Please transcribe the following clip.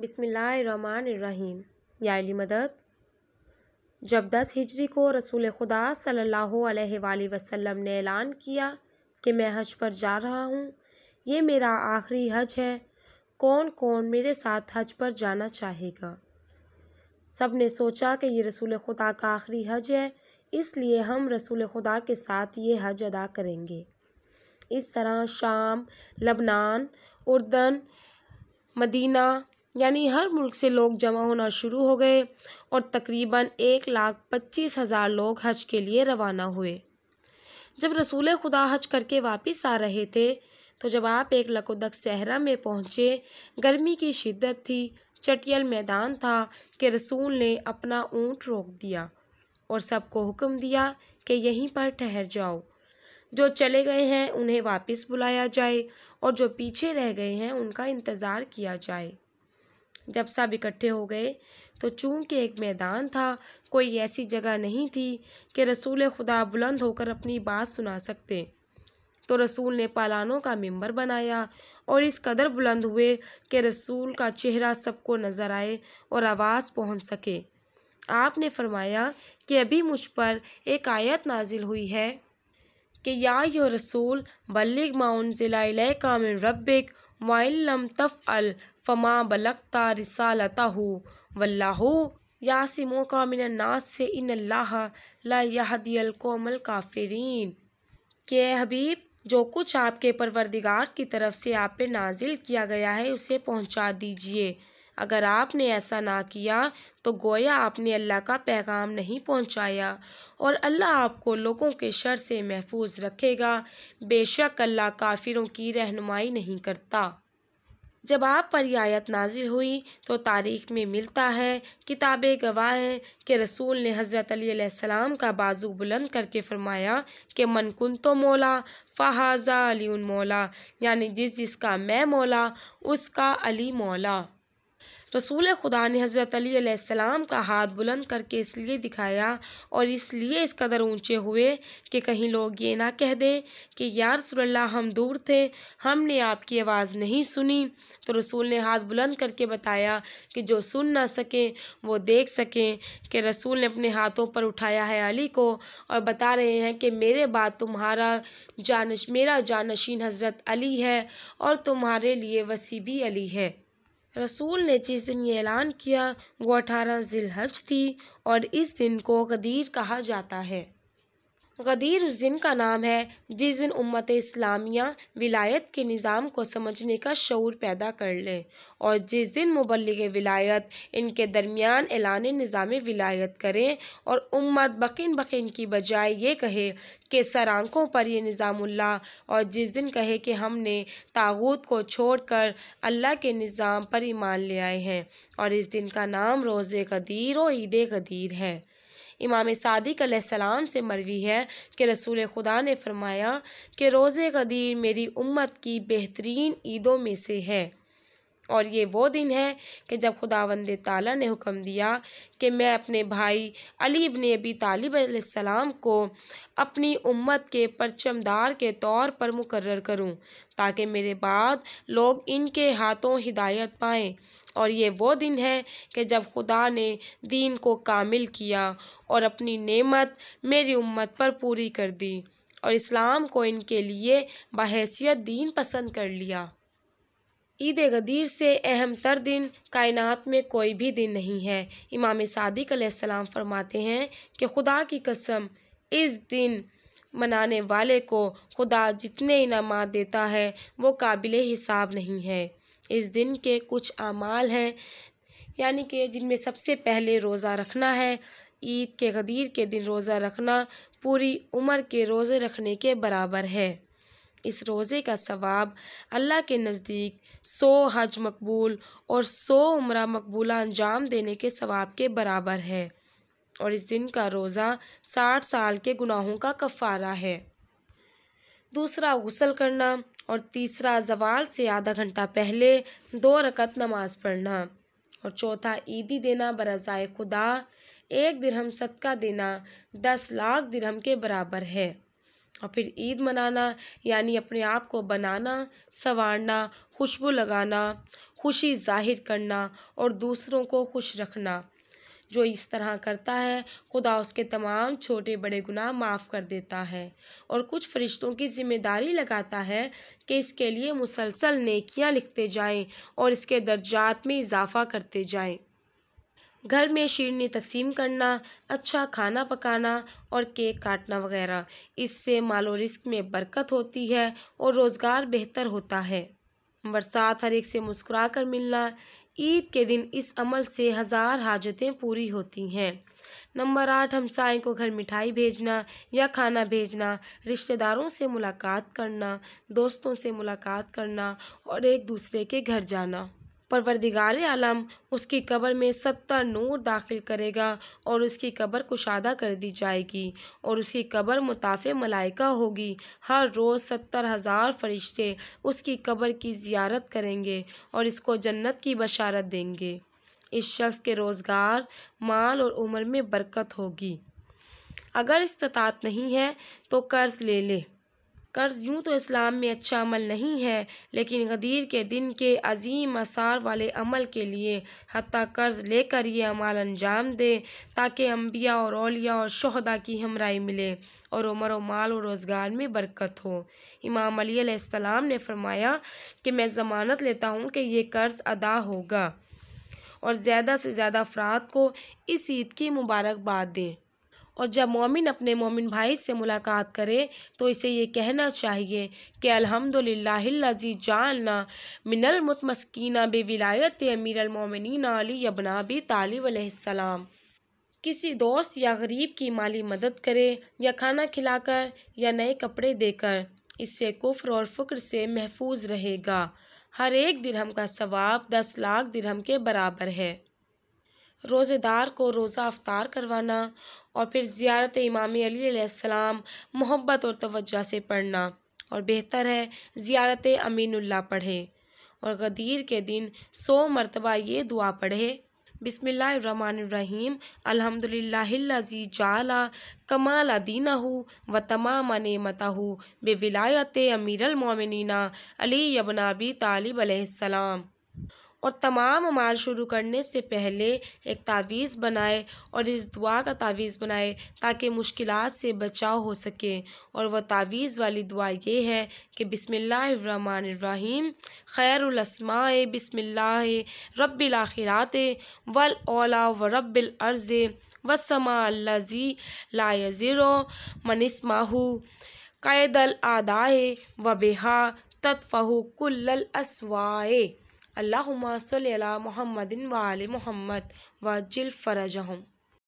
बिसमीम याली मदद जब दस हिजरी को रसूल खुदा सल्लल्लाहु अलैहि वसल्लम ने ऐलान किया कि मैं हज पर जा रहा हूँ ये मेरा आखिरी हज है कौन कौन मेरे साथ हज पर जाना चाहेगा सब ने सोचा कि ये रसूल खुदा का आखिरी हज है इसलिए हम रसूल खुदा के साथ ये हज अदा करेंगे इस तरह शाम लबनान उर्दन मदीना यानी हर मुल्क से लोग जमा होना शुरू हो गए और तकरीबन एक लाख पच्चीस हज़ार लोग हज के लिए रवाना हुए जब रसूल खुदा हज करके वापस आ रहे थे तो जब आप एक लकोदक सहरा में पहुँचे गर्मी की शिद्दत थी चटियल मैदान था कि रसूल ने अपना ऊँट रोक दिया और सबको हुक्म दिया कि यहीं पर ठहर जाओ जो चले गए हैं उन्हें वापस बुलाया जाए और जो पीछे रह गए हैं उनका इंतज़ार किया जाए जब सब इकट्ठे हो गए तो चूंकि एक मैदान था कोई ऐसी जगह नहीं थी कि रसूल खुदा बुलंद होकर अपनी बात सुना सकते तो रसूल ने पालानों का मेंबर बनाया और इस कदर बुलंद हुए कि रसूल का चेहरा सबको नज़र आए और आवाज़ पहुंच सके आपने फरमाया कि अभी मुझ पर एक आयत नाजिल हुई है कि या यो रसूल बल्लिग माउन ज़िला काम मिन रबिक वाइल तफ़ अल फ़मा बलकता रिसालता हो वल्लाहो यासिमो का नाज से इन अल्लाह लाहदियल कोमल काफरीन के हबीब जो कुछ आपके परवरदिगार की तरफ से आप पे नाजिल किया गया है उसे पहुंचा दीजिए अगर आपने ऐसा ना किया तो गोया आपने अल्लाह का पैगाम नहीं पहुंचाया और अल्लाह आपको लोगों के शर से महफूज रखेगा बेशक अल्लाह काफिरों की रहनुमाई नहीं करता जब आप पर यह आयत नाजिल हुई तो तारीख में मिलता है किताब गवाह है कि रसूल ने हज़रत अलीसम का बाजू बुलंद करके फरमाया कि मनकुन तो मौला फ़हाज़ा अली मौला यानी जिस जिसका मैं मौला उसका अली मौला रसूल खुदा ने हज़रत अलीसम का हाथ बुलंद करके इसलिए दिखाया और इसलिए इस कदर ऊँचे हुए कि कहीं लोग ये ना कह दें कि यार रसोल्ला हम दूर थे हमने आपकी आवाज़ नहीं सुनी तो रसूल ने हाथ बुलंद करके बताया कि जो सुन ना सकें वो देख सकें कि रसूल ने अपने हाथों पर उठाया है अली को और बता रहे हैं कि मेरे बाद तुम्हारा जानश मेरा जानशीन हज़रत अली है और तुम्हारे लिए वसी भी अली है रसूल ने जिस दिन ये ऐलान किया वो अठारह जिलहज थी और इस दिन को कदीर कहा जाता है गदीर उस दिन का नाम है जिस दिन उम्मत इस्लामिया विलायत के निज़ाम को समझने का शूर पैदा कर ले और जिस दिन मुबलग विलायत इनके दरमियान एलान निज़ाम विलायत करें और उम्मत बकिन बकिन की बजाय ये कहे कि सर आंखों पर यह निज़ामुल्ला और जिस दिन कहे कि हमने तागूत को छोड़ कर अल्लाह के निज़ाम पर ईमान ले आए हैं और इस दिन का नाम रोज़ कदीर और ईद कदीर है इमाम सादिक सलाम से मरवी है कि रसूल खुदा ने फरमाया कि रोज़ कदीर मेरी उम्मत की बेहतरीन ईदों में से है और ये वो दिन है कि जब खुदावंद ताला ने हुक्म दिया कि मैं अपने भाई अली इब्ने अबी तालिब सलाम को अपनी उम्मत के परचमदार के तौर पर मुकर करूं ताकि मेरे बाद लोग इनके हाथों हिदायत पाएँ और ये वो दिन है कि जब खुदा ने दीन को कामिल किया और अपनी नेमत मेरी उम्मत पर पूरी कर दी और इस्लाम को इनके लिए बहसीत दीन पसंद कर लिया ईद गदीर से अहम तर दिन कायनात में कोई भी दिन नहीं है इमाम सादिक सलाम फरमाते हैं कि खुदा की कसम इस दिन मनाने वाले को खुदा जितने इनाम देता है वो काबिल हिसाब नहीं है इस दिन के कुछ अमाल हैं यानी कि जिनमें सबसे पहले रोज़ा रखना है ईद के गदीर के दिन रोज़ा रखना पूरी उम्र के रोज़े रखने के बराबर है इस रोज़े का सवाब अल्लाह के नज़दीक सौ हज मकबूल और सौ उम्र मकबूला अंजाम देने के सवाब के बराबर है और इस दिन का रोज़ा साठ साल के गुनाहों का कफ़ारा है दूसरा गसल करना और तीसरा जवाल से आधा घंटा पहले दो रकत नमाज पढ़ना और चौथा ईदी देना बरज़ाए खुदा एक दिरहम सदका देना दस लाख दिरहम के बराबर है और फिर ईद मनाना यानी अपने आप को बनाना संवारना खुशबू लगाना खुशी जाहिर करना और दूसरों को खुश रखना जो इस तरह करता है खुदा उसके तमाम छोटे बड़े गुनाह माफ़ कर देता है और कुछ फरिश्तों की जिम्मेदारी लगाता है कि इसके लिए मुसलसल नेकियां लिखते जाएं और इसके दर्जात में इजाफ़ा करते जाएं घर में शीरनी तकसीम करना अच्छा खाना पकाना और केक काटना वगैरह इससे मालो रिस्क में बरकत होती है और रोज़गार बेहतर होता है बरसात हर एक से मुस्कुरा कर मिलना ईद के दिन इस अमल से हज़ार हाजतें पूरी होती हैं नंबर आठ हमसाय को घर मिठाई भेजना या खाना भेजना रिश्तेदारों से मुलाकात करना दोस्तों से मुलाकात करना और एक दूसरे के घर जाना परवरदिगार आलम उसकी कब्र में सत्तर नूर दाखिल करेगा और उसकी कब्र कुशादा कर दी जाएगी और उसकी कब्र मुताफ़ मलाइका होगी हर रोज़ सत्तर हज़ार फरिश्ते उसकी कब्र की ज़ियारत करेंगे और इसको जन्नत की बशारत देंगे इस शख्स के रोज़गार माल और उम्र में बरकत होगी अगर इस्तात नहीं है तो कर्ज़ ले ले कर्ज़ यूँ तो इस्लाम में अच्छा अमल नहीं है लेकिन गदीर के दिन के अजीम आसार वाले अमल के लिए हती कर्ज़ लेकर ये अमाल अंजाम दे ताकि अम्बिया और अलिया और शहदा की हमराई मिले और उमर व माल और रोज़गार में बरकत हो इमाम अली ने फरमाया कि मैं ज़मानत लेता हूँ कि यह कर्ज़ अदा होगा और ज़्यादा से ज़्यादा अफराद को इस ईद की मुबारकबाद दें और जब मोमिन अपने मोमिन भाई से मुलाकात करे तो इसे ये कहना चाहिए कि अलहमदिल्लाजी जानना मिनल मुतमस्कीना बे अमीर अलमोमिन अली अबना बी तालीसम किसी दोस्त या गरीब की माली मदद करे या खाना खिलाकर या नए कपड़े देकर इससे कुफ्र और फ़ुक्र से महफूज रहेगा हर एक दिरहम का सवाब दस लाख दिरहम के बराबर है रोज़ेदार को रोज़ा अफ्तार करवाना और फिर ज़्यारत इमाम अलीसम मोहब्बत और तोज्जा से पढ़ना और बेहतर है ज़्यारत अमीनुल्ला पढ़े और गदीर के दिन सौ मरतबा ये दुआ पढ़े बिसमीम अलहमदिल्लाजी जाला कमाल दीन हो व तमाम नमता हो बेविलायत अमीरलमोमिना अली यबनाबी तालिब और तमाम अमाल शुरू करने से पहले एक तावीज़ बनाए और इस दुआ का तावीज़ बनाए ताकि मुश्किल से बचाव हो सके और वह तावीज़ वाली दुआ ये है कि बिसमीम खैरलसमा बिसमिल्ला रबाखिरात वल ओला व रबार्ज़ वसमा लजी लाज़िरो मनिसमाहू कैदल आदाए व बेहा तत्फ़ु कुल्लल असवाए اللهم صل على محمد وعلى محمد وجل فرجهم